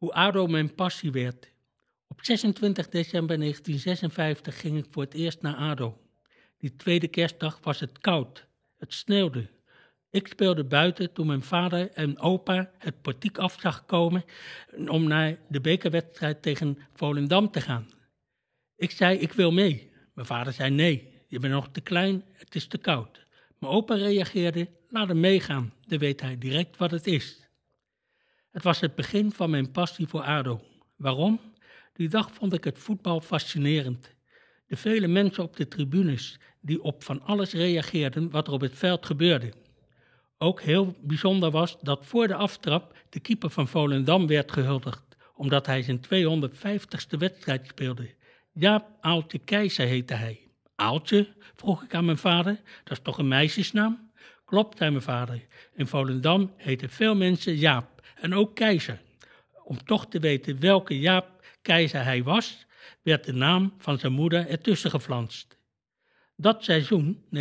Hoe ADO mijn passie werd. Op 26 december 1956 ging ik voor het eerst naar ADO. Die tweede kerstdag was het koud. Het sneeuwde. Ik speelde buiten toen mijn vader en opa het portiek af zag komen om naar de bekerwedstrijd tegen Volendam te gaan. Ik zei: Ik wil mee. Mijn vader zei: Nee, je bent nog te klein, het is te koud. Mijn opa reageerde: Laat hem meegaan, dan weet hij direct wat het is. Het was het begin van mijn passie voor ADO. Waarom? Die dag vond ik het voetbal fascinerend. De vele mensen op de tribunes die op van alles reageerden wat er op het veld gebeurde. Ook heel bijzonder was dat voor de aftrap de keeper van Volendam werd gehuldigd, omdat hij zijn 250ste wedstrijd speelde. Jaap Aaltje Keizer heette hij. Aaltje? vroeg ik aan mijn vader. Dat is toch een meisjesnaam? Klopt, zei mijn vader. In Volendam heten veel mensen Jaap en ook keizer. Om toch te weten welke Jaap keizer hij was, werd de naam van zijn moeder ertussen geflanst. Dat seizoen, 1956-1957,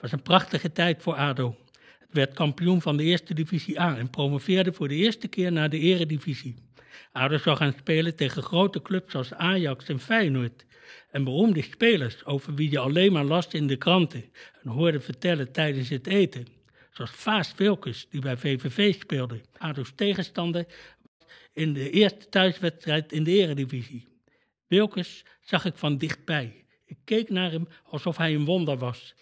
was een prachtige tijd voor ADO. Het werd kampioen van de eerste divisie A en promoveerde voor de eerste keer naar de eredivisie. ADO zou gaan spelen tegen grote clubs als Ajax en Feyenoord. En beroemde spelers over wie je alleen maar last in de kranten en hoorde vertellen tijdens het eten zoals Vaas Wilkes, die bij VVV speelde, ADO's dus tegenstander, in de eerste thuiswedstrijd in de eredivisie. Wilkes zag ik van dichtbij. Ik keek naar hem alsof hij een wonder was.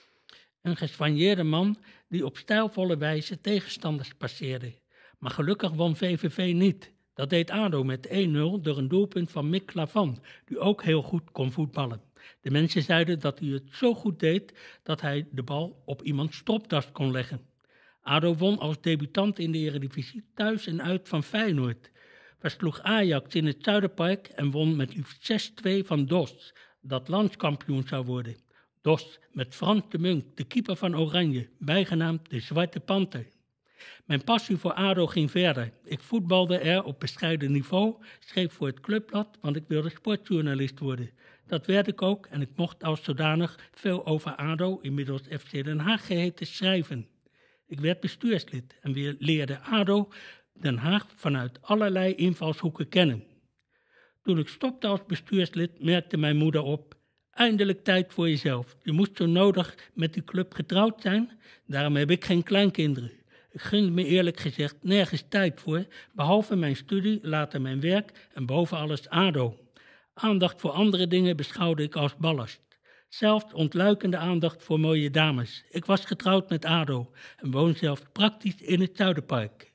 Een gespanjeerde man die op stijlvolle wijze tegenstanders passeerde. Maar gelukkig won VVV niet. Dat deed ADO met 1-0 door een doelpunt van Mick Lavan, die ook heel goed kon voetballen. De mensen zeiden dat hij het zo goed deed dat hij de bal op iemands stropdas kon leggen. ADO won als debutant in de Eredivisie thuis en uit van Feyenoord. Versloeg Ajax in het Zuiderpark en won met 6-2 van DOS, dat landskampioen zou worden. DOS met Frans de Munk, de keeper van Oranje, bijgenaamd de Zwarte Panter. Mijn passie voor ADO ging verder. Ik voetbalde er op bescheiden niveau, schreef voor het clubblad, want ik wilde sportjournalist worden. Dat werd ik ook en ik mocht als zodanig veel over ADO, inmiddels FC Den Haag geheten, schrijven. Ik werd bestuurslid en weer leerde ADO Den Haag vanuit allerlei invalshoeken kennen. Toen ik stopte als bestuurslid merkte mijn moeder op eindelijk tijd voor jezelf. Je moest zo nodig met die club getrouwd zijn. Daarom heb ik geen kleinkinderen. Ik gun me eerlijk gezegd nergens tijd voor, behalve mijn studie, later mijn werk en boven alles ADO. Aandacht voor andere dingen beschouwde ik als ballast zelf ontluikende aandacht voor mooie dames. Ik was getrouwd met Ado en woon zelf praktisch in het Zuiderpark.